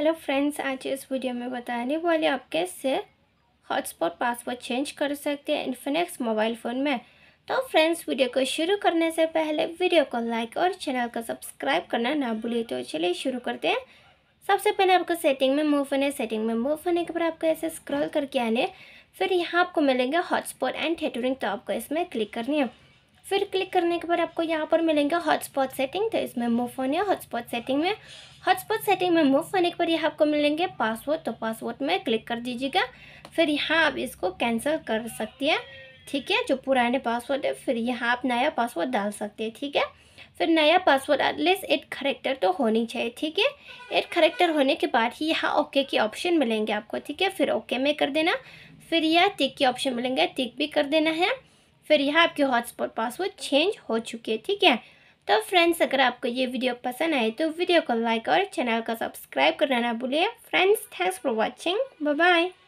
hello friends आज इस video में बताने वाले आप कैसे हॉटस्पॉट पासवर्ड चेंज कर सकते हैं इन्फिनिक्स मोबाइल फ़ोन में तो फ्रेंड्स वीडियो को शुरू करने से पहले वीडियो को लाइक और चैनल को सब्सक्राइब करना ना भूलिए तो चलिए शुरू करते हैं सबसे पहले आपको सेटिंग में मूव होने सेटिंग में मूव होने के बाद आपको ऐसे स्क्रॉल करके आने फिर यहाँ आपको मिलेंगे हॉटस्पॉट एंड थेटरिंग तो आपको इसमें क्लिक करनी है फिर क्लिक करने के बाद आपको यहाँ पर मिलेंगे हॉटस्पॉट सेटिंग तो इसमें मूव होने हॉटस्पॉट सेटिंग में हॉटस्पॉट सेटिंग में मूव होने के बाद यहाँ आपको मिलेंगे पासवर्ड तो पासवर्ड में क्लिक कर दीजिएगा फिर यहाँ आप इसको कैंसिल कर सकती है ठीक है जो पुराने पासवर्ड है फिर यहाँ आप नया पासवर्ड डाल सकते हैं ठीक है फिर नया पासवर्ड एटलीस्ट एट करेक्टर तो होनी चाहिए ठीक है एट करेक्टर होने के बाद ही यहाँ ओके के ऑप्शन मिलेंगे आपको ठीक है फिर ओके में कर देना फिर यह टिक के ऑप्शन मिलेंगे टिक भी कर देना है फिर यहाँ आपके हॉटस्पॉट पासवर्ड चेंज हो चुके ठीक है तो फ्रेंड्स अगर आपको ये वीडियो पसंद आए तो वीडियो को लाइक और चैनल को सब्सक्राइब करना ना भूलिए friends thanks for watching bye